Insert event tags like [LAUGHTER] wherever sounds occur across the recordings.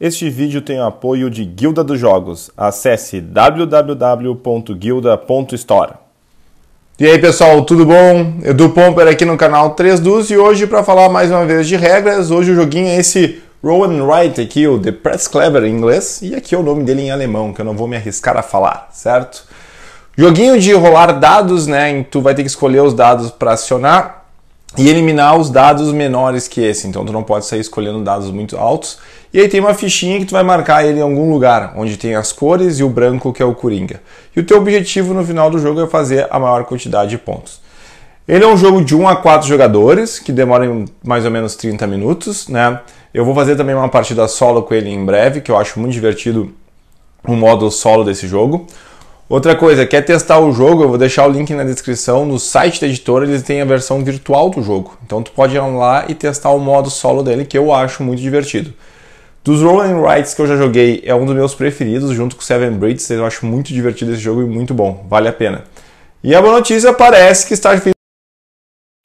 Este vídeo tem o apoio de Guilda dos Jogos. Acesse www.guilda.store. E aí pessoal, tudo bom? Edu Pomper aqui no canal 3 Dus e hoje para falar mais uma vez de regras, hoje o joguinho é esse Rowan Wright aqui, o The Press Clever em inglês, e aqui é o nome dele em alemão, que eu não vou me arriscar a falar, certo? Joguinho de rolar dados, né? Tu vai ter que escolher os dados para acionar e eliminar os dados menores que esse. Então tu não pode sair escolhendo dados muito altos. E aí tem uma fichinha que tu vai marcar ele em algum lugar, onde tem as cores e o branco que é o coringa. E o teu objetivo no final do jogo é fazer a maior quantidade de pontos. Ele é um jogo de 1 a 4 jogadores, que demora mais ou menos 30 minutos, né? Eu vou fazer também uma partida solo com ele em breve, que eu acho muito divertido o modo solo desse jogo. Outra coisa, quer testar o jogo? Eu vou deixar o link na descrição. No site da editora eles têm a versão virtual do jogo. Então tu pode ir lá e testar o modo solo dele, que eu acho muito divertido. Dos Rolling Rights que eu já joguei, é um dos meus preferidos, junto com Seven Bridges. Eu acho muito divertido esse jogo e muito bom. Vale a pena. E a boa notícia parece que está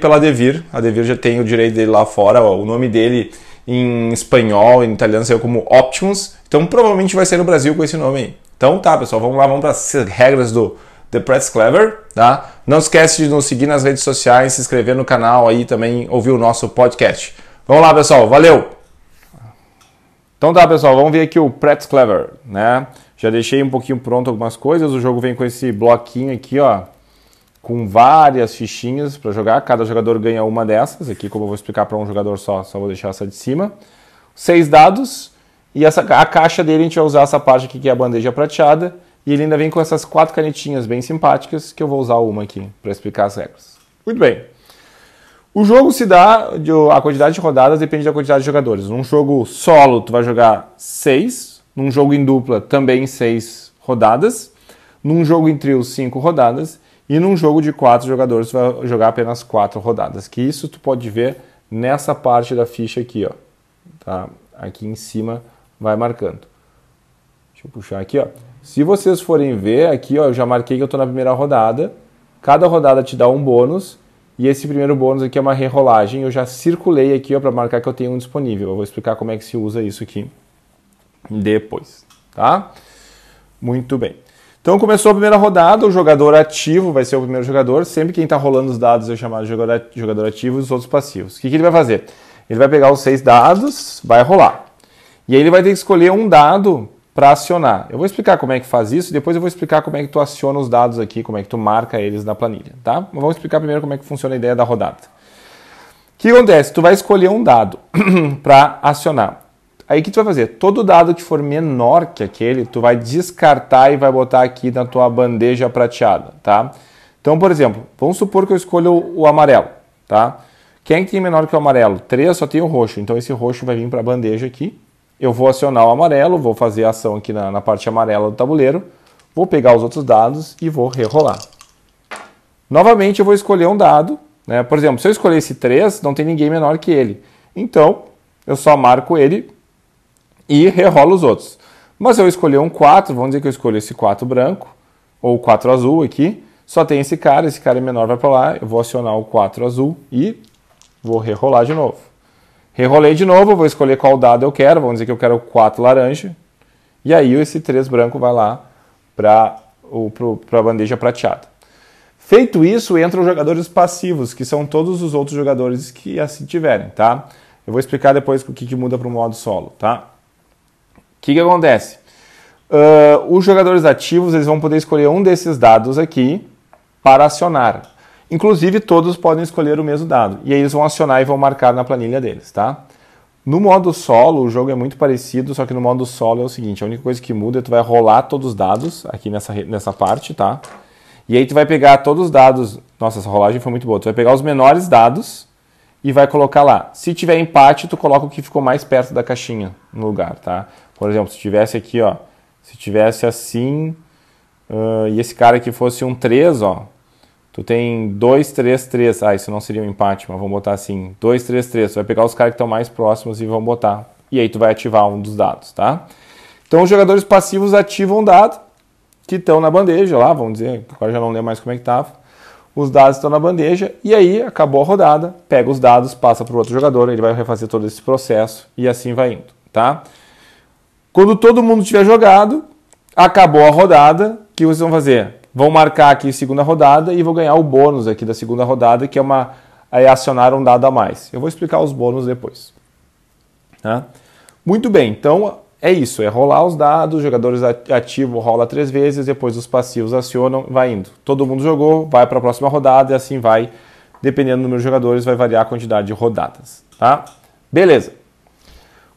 pela Devir. A Devir já tem o direito dele lá fora. O nome dele em espanhol, em italiano, saiu como Optimus. Então provavelmente vai ser no Brasil com esse nome aí. Então tá, pessoal, vamos lá, vamos para as regras do The Press Clever, tá? Não esquece de nos seguir nas redes sociais, se inscrever no canal aí também, ouvir o nosso podcast. Vamos lá, pessoal, valeu! Então tá, pessoal, vamos ver aqui o Press Clever, né? Já deixei um pouquinho pronto algumas coisas, o jogo vem com esse bloquinho aqui, ó, com várias fichinhas para jogar, cada jogador ganha uma dessas, aqui como eu vou explicar para um jogador só, só vou deixar essa de cima. Seis dados, e essa, a caixa dele a gente vai usar essa parte aqui que é a bandeja prateada. E ele ainda vem com essas quatro canetinhas bem simpáticas, que eu vou usar uma aqui para explicar as regras. Muito bem. O jogo se dá, a quantidade de rodadas depende da quantidade de jogadores. Num jogo solo, tu vai jogar seis. Num jogo em dupla, também seis rodadas. Num jogo em trio, cinco rodadas. E num jogo de quatro jogadores, tu vai jogar apenas quatro rodadas. Que isso tu pode ver nessa parte da ficha aqui, ó. Tá? Aqui em cima vai marcando. Deixa eu puxar aqui, ó. Se vocês forem ver aqui, ó, eu já marquei que eu estou na primeira rodada. Cada rodada te dá um bônus e esse primeiro bônus aqui é uma rerolagem. Eu já circulei aqui, ó, para marcar que eu tenho um disponível. Eu vou explicar como é que se usa isso aqui depois, tá? Muito bem. Então começou a primeira rodada, o jogador ativo vai ser o primeiro jogador. Sempre quem está rolando os dados é chamado jogador ativo e os outros passivos. O que, que ele vai fazer? Ele vai pegar os seis dados, vai rolar. E aí ele vai ter que escolher um dado para acionar. Eu vou explicar como é que faz isso, depois eu vou explicar como é que tu aciona os dados aqui, como é que tu marca eles na planilha, tá? Mas vamos explicar primeiro como é que funciona a ideia da rodada. O que acontece? Tu vai escolher um dado [CLEARS THROAT] para acionar. Aí o que tu vai fazer? Todo dado que for menor que aquele, tu vai descartar e vai botar aqui na tua bandeja prateada, tá? Então, por exemplo, vamos supor que eu escolho o amarelo, tá? Quem é que tem menor que o amarelo? Três só tem o roxo. Então esse roxo vai vir para a bandeja aqui, eu vou acionar o amarelo, vou fazer a ação aqui na, na parte amarela do tabuleiro, vou pegar os outros dados e vou rerolar. Novamente eu vou escolher um dado, né? por exemplo, se eu escolher esse 3, não tem ninguém menor que ele. Então, eu só marco ele e rerolo os outros. Mas se eu escolher um 4, vamos dizer que eu escolho esse 4 branco, ou 4 azul aqui, só tem esse cara, esse cara é menor, vai para lá, eu vou acionar o 4 azul e vou rerolar de novo. Rerolei de novo, vou escolher qual dado eu quero, vamos dizer que eu quero 4 laranja. E aí esse 3 branco vai lá para a bandeja prateada. Feito isso, entram os jogadores passivos, que são todos os outros jogadores que assim tiverem, tá? Eu vou explicar depois o que, que muda para o modo solo, tá? O que, que acontece? Uh, os jogadores ativos eles vão poder escolher um desses dados aqui para acionar. Inclusive, todos podem escolher o mesmo dado. E aí eles vão acionar e vão marcar na planilha deles, tá? No modo solo, o jogo é muito parecido, só que no modo solo é o seguinte, a única coisa que muda é tu vai rolar todos os dados aqui nessa, nessa parte, tá? E aí tu vai pegar todos os dados... Nossa, essa rolagem foi muito boa. Tu vai pegar os menores dados e vai colocar lá. Se tiver empate, tu coloca o que ficou mais perto da caixinha no lugar, tá? Por exemplo, se tivesse aqui, ó... Se tivesse assim... Uh, e esse cara aqui fosse um 3, ó... Tu tem 2, 3, 3. Ah, isso não seria um empate, mas vamos botar assim: 2, 3, 3. Tu vai pegar os caras que estão mais próximos e vão botar. E aí tu vai ativar um dos dados, tá? Então os jogadores passivos ativam um dado que estão na bandeja lá, vamos dizer, agora já não lembro mais como é que estava. Os dados estão na bandeja e aí acabou a rodada, pega os dados, passa para o outro jogador, ele vai refazer todo esse processo e assim vai indo, tá? Quando todo mundo tiver jogado, acabou a rodada, o que vocês vão fazer? vão marcar aqui segunda rodada e vou ganhar o bônus aqui da segunda rodada, que é uma é acionar um dado a mais. Eu vou explicar os bônus depois. Tá? Muito bem, então é isso, é rolar os dados, jogadores ativos rola três vezes, depois os passivos acionam, vai indo. Todo mundo jogou, vai para a próxima rodada e assim vai, dependendo do número de jogadores, vai variar a quantidade de rodadas, tá? Beleza.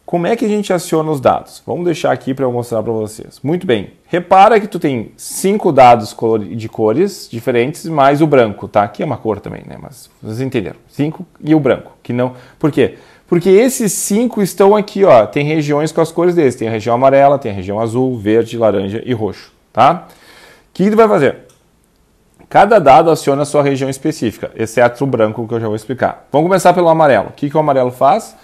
Como é que a gente aciona os dados? Vamos deixar aqui para eu mostrar para vocês. Muito bem. Repara que tu tem cinco dados de cores diferentes, mais o branco, tá? Aqui é uma cor também, né? Mas vocês entenderam. Cinco e o branco, que não. Por quê? Porque esses cinco estão aqui, ó. Tem regiões com as cores deles. Tem a região amarela, tem a região azul, verde, laranja e roxo, tá? O que tu vai fazer? Cada dado aciona a sua região específica, exceto o branco que eu já vou explicar. Vamos começar pelo amarelo. O que, que o amarelo faz?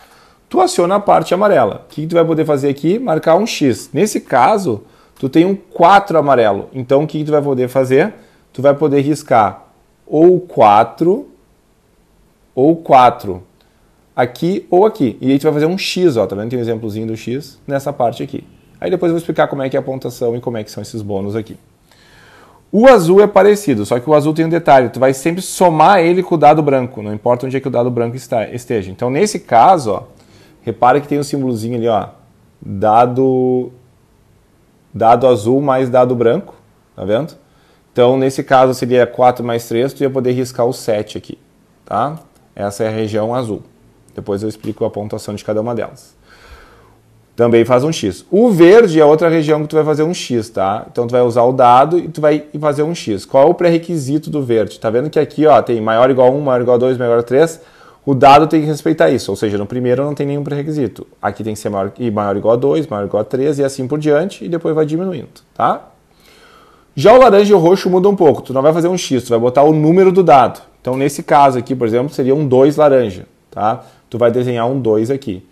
tu aciona a parte amarela. O que, tu vai poder fazer aqui? Marcar um X. Nesse caso, tu tem um 4 amarelo. Então, o que, que tu vai poder fazer? Tu vai poder riscar ou 4 ou 4. Aqui ou aqui. E aí tu vai fazer um X, ó, tá vendo? Tem um exemplozinho do X nessa parte aqui. Aí depois eu vou explicar como é que é a pontuação e como é que são esses bônus aqui. O azul é parecido, só que o azul tem um detalhe, tu vai sempre somar ele com o dado branco, não importa onde é que o dado branco está, esteja. Então, nesse caso, ó, Repara que tem um símbolozinho ali, ó, dado, dado azul mais dado branco, tá vendo? Então, nesse caso, seria 4 mais 3, tu ia poder riscar o 7 aqui, tá? Essa é a região azul. Depois eu explico a pontuação de cada uma delas. Também faz um X. O verde é outra região que tu vai fazer um X, tá? Então tu vai usar o dado e tu vai fazer um X. Qual é o pré-requisito do verde? Tá vendo que aqui, ó, tem maior igual a 1, maior igual a 2, maior igual 3. O dado tem que respeitar isso, ou seja, no primeiro não tem nenhum pré-requisito. Aqui tem que ser maior, e maior ou igual a 2, maior ou igual a 3 e assim por diante, e depois vai diminuindo, tá? Já o laranja e o roxo muda um pouco. Tu não vai fazer um X, tu vai botar o número do dado. Então, nesse caso aqui, por exemplo, seria um 2 laranja, tá? Tu vai desenhar um 2 aqui.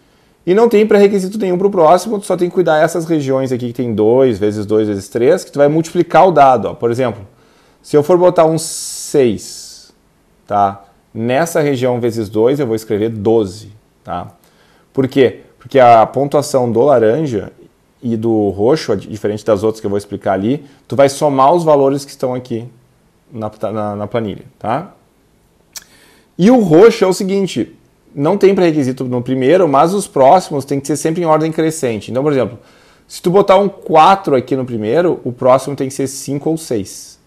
E não tem pré-requisito nenhum para o próximo, tu só tem que cuidar essas regiões aqui que tem 2 vezes 2 vezes 3, que tu vai multiplicar o dado. Ó. Por exemplo, se eu for botar um 6, tá? Nessa região vezes 2, eu vou escrever 12, tá? Por quê? Porque a pontuação do laranja e do roxo, diferente das outras que eu vou explicar ali, tu vai somar os valores que estão aqui na, na, na planilha, tá? E o roxo é o seguinte, não tem pré-requisito no primeiro, mas os próximos tem que ser sempre em ordem crescente. Então, por exemplo, se tu botar um 4 aqui no primeiro, o próximo tem que ser 5 ou 6.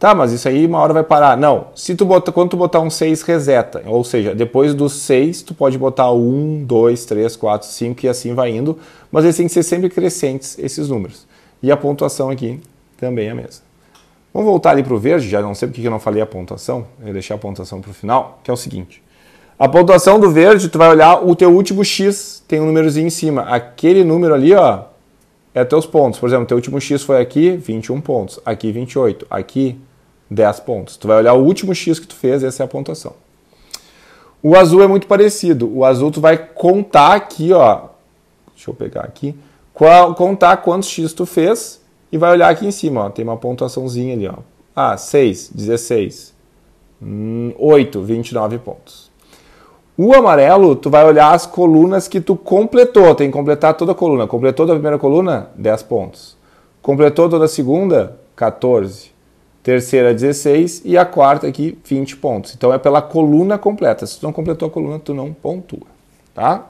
Tá, mas isso aí uma hora vai parar. Não, se tu bota, quando tu botar um 6, reseta. Ou seja, depois do 6, tu pode botar 1, 2, 3, 4, 5 e assim vai indo. Mas eles têm que ser sempre crescentes, esses números. E a pontuação aqui também é a mesma. Vamos voltar ali para o verde, já não sei porque eu não falei a pontuação. Eu vou deixar a pontuação para o final, que é o seguinte. A pontuação do verde, tu vai olhar o teu último X, tem um númerozinho em cima. Aquele número ali, ó, é teus pontos. Por exemplo, teu último X foi aqui, 21 pontos. Aqui, 28. Aqui, 10 pontos. Tu vai olhar o último X que tu fez, essa é a pontuação. O azul é muito parecido. O azul tu vai contar aqui, ó. Deixa eu pegar aqui. Qual, contar quantos X tu fez e vai olhar aqui em cima, ó. Tem uma pontuaçãozinha ali, ó. Ah, 6, 16. 8, 29 pontos. O amarelo, tu vai olhar as colunas que tu completou. Tem que completar toda a coluna. Completou da primeira coluna? 10 pontos. Completou toda a segunda? 14 terceira 16 e a quarta aqui 20 pontos. Então é pela coluna completa. Se tu não completou a coluna, tu não pontua, tá?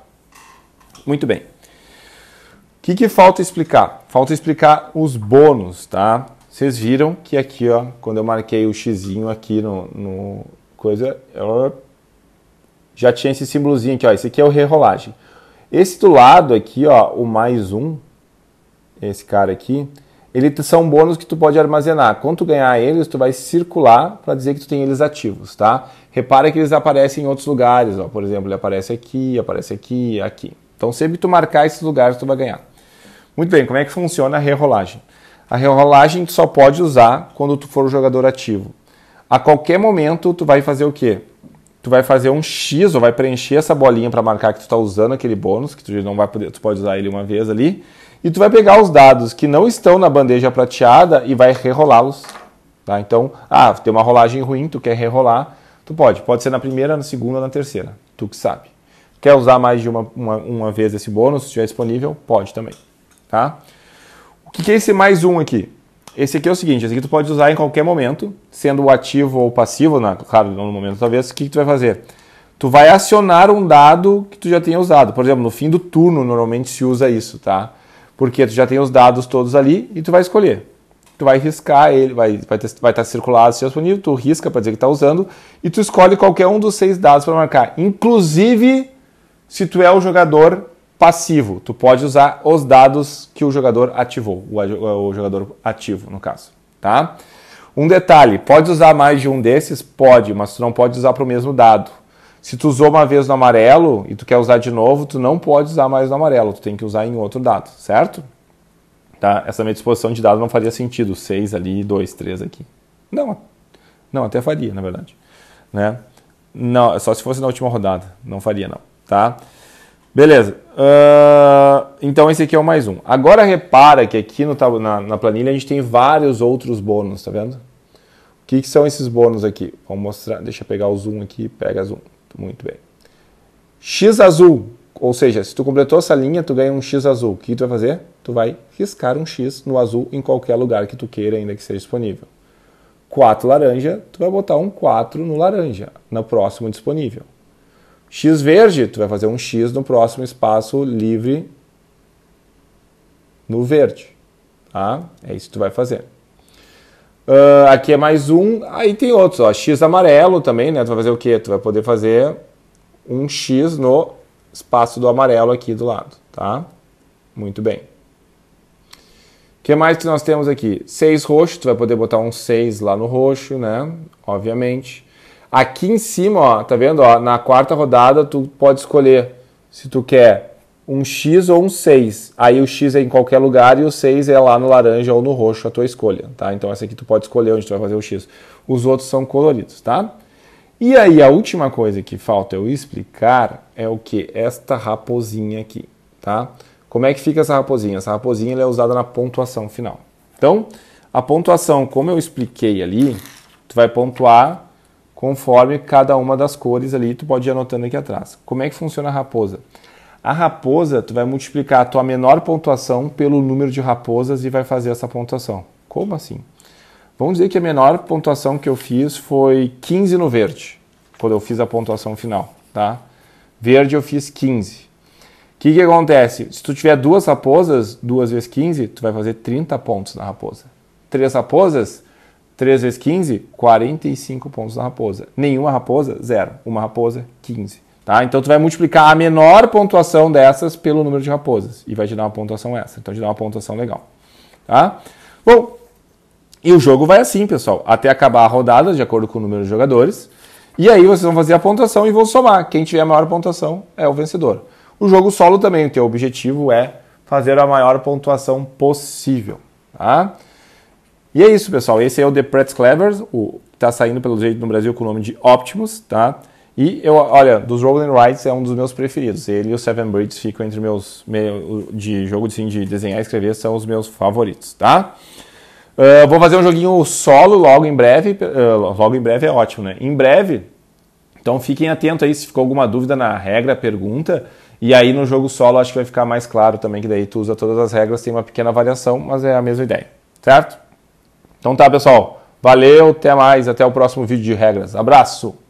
Muito bem. O que, que falta explicar? Falta explicar os bônus, tá? Vocês viram que aqui, ó, quando eu marquei o xizinho aqui no, no coisa, já tinha esse símbolozinho aqui, ó. Esse aqui é o rerolagem. Esse do lado aqui, ó, o mais um, esse cara aqui, eles são bônus que tu pode armazenar. Quando tu ganhar eles, tu vai circular para dizer que tu tem eles ativos, tá? Repara que eles aparecem em outros lugares, ó. Por exemplo, ele aparece aqui, aparece aqui, aqui. Então, sempre tu marcar esses lugares, tu vai ganhar. Muito bem, como é que funciona a rerolagem? A rerolagem tu só pode usar quando tu for o jogador ativo. A qualquer momento, tu vai fazer o quê? Tu vai fazer um X ou vai preencher essa bolinha para marcar que tu está usando aquele bônus, que tu não vai poder, tu pode usar ele uma vez ali e tu vai pegar os dados que não estão na bandeja prateada e vai rerolá-los. Tá? Então, ah, tem uma rolagem ruim, tu quer rerolar, tu pode. Pode ser na primeira, na segunda, na terceira. Tu que sabe. Quer usar mais de uma, uma, uma vez esse bônus, se estiver disponível, pode também. Tá? O que é esse mais um aqui? Esse aqui é o seguinte, esse aqui tu pode usar em qualquer momento, sendo ativo ou passivo, né? claro, no momento talvez, o que, que tu vai fazer? Tu vai acionar um dado que tu já tenha usado. Por exemplo, no fim do turno normalmente se usa isso, tá? Porque tu já tem os dados todos ali e tu vai escolher. Tu vai riscar ele, vai estar vai ter, vai estar tá circulado, se disponível, tu risca para dizer que está usando e tu escolhe qualquer um dos seis dados para marcar. Inclusive, se tu é o jogador passivo, tu pode usar os dados que o jogador ativou, o, o jogador ativo, no caso, tá? Um detalhe, pode usar mais de um desses? Pode, mas tu não pode usar para o mesmo dado. Se tu usou uma vez no amarelo e tu quer usar de novo, tu não pode usar mais no amarelo, tu tem que usar em outro dado, certo? Tá? Essa minha disposição de dados não faria sentido, 6 ali, 2, 3 aqui. Não, não, até faria, na verdade. Né? Não, só se fosse na última rodada, não faria não, tá? Beleza, uh, então esse aqui é o mais um. Agora repara que aqui no, na, na planilha a gente tem vários outros bônus, tá vendo? O que, que são esses bônus aqui? Vou mostrar, deixa eu pegar o zoom aqui, pega zoom. Muito bem. X azul, ou seja, se tu completou essa linha, tu ganha um X azul. O que tu vai fazer? Tu vai riscar um X no azul em qualquer lugar que tu queira, ainda que seja disponível. 4 laranja, tu vai botar um 4 no laranja, no próximo disponível. X verde, tu vai fazer um X no próximo espaço livre no verde. Tá? É isso que tu vai fazer. Uh, aqui é mais um, aí tem outros, ó, x amarelo também, né? Tu vai fazer o quê? Tu vai poder fazer um x no espaço do amarelo aqui do lado, tá? Muito bem. O que mais que nós temos aqui? 6 roxo, tu vai poder botar um 6 lá no roxo, né? Obviamente. Aqui em cima, ó, tá vendo? Ó, na quarta rodada tu pode escolher se tu quer um X ou um 6. Aí o X é em qualquer lugar e o 6 é lá no laranja ou no roxo, a tua escolha, tá? Então essa aqui tu pode escolher onde tu vai fazer o X. Os outros são coloridos, tá? E aí a última coisa que falta eu explicar é o que? Esta raposinha aqui, tá? Como é que fica essa raposinha? Essa raposinha é usada na pontuação final. Então, a pontuação, como eu expliquei ali, tu vai pontuar conforme cada uma das cores ali, tu pode ir anotando aqui atrás. Como é que funciona a raposa? A raposa, tu vai multiplicar a tua menor pontuação pelo número de raposas e vai fazer essa pontuação. Como assim? Vamos dizer que a menor pontuação que eu fiz foi 15 no verde, quando eu fiz a pontuação final, tá? Verde eu fiz 15. O que, que acontece? Se tu tiver duas raposas, duas vezes 15, tu vai fazer 30 pontos na raposa. Três raposas, 3 vezes 15, 45 pontos na raposa. Nenhuma raposa, zero. Uma raposa, 15. Tá? Então tu vai multiplicar a menor pontuação dessas pelo número de raposas e vai te dar uma pontuação essa. Então te dá uma pontuação legal. Tá? Bom, e o jogo vai assim, pessoal, até acabar a rodada, de acordo com o número de jogadores. E aí vocês vão fazer a pontuação e vão somar. Quem tiver a maior pontuação é o vencedor. O jogo solo também, o teu objetivo é fazer a maior pontuação possível. Tá? E é isso, pessoal. Esse é o The Pretz Clevers, o tá saindo pelo jeito no Brasil com o nome de Optimus, tá? E eu, olha, dos Rolling Rides é um dos meus preferidos. Ele e o Seven Bridges ficam entre meus de jogo assim, de desenhar e escrever são os meus favoritos, tá? Uh, vou fazer um joguinho solo logo em breve. Uh, logo em breve é ótimo, né? Em breve. Então fiquem atentos aí se ficou alguma dúvida na regra, pergunta. E aí no jogo solo acho que vai ficar mais claro também que daí tu usa todas as regras, tem uma pequena variação, mas é a mesma ideia, certo? Então tá, pessoal. Valeu, até mais, até o próximo vídeo de regras. Abraço.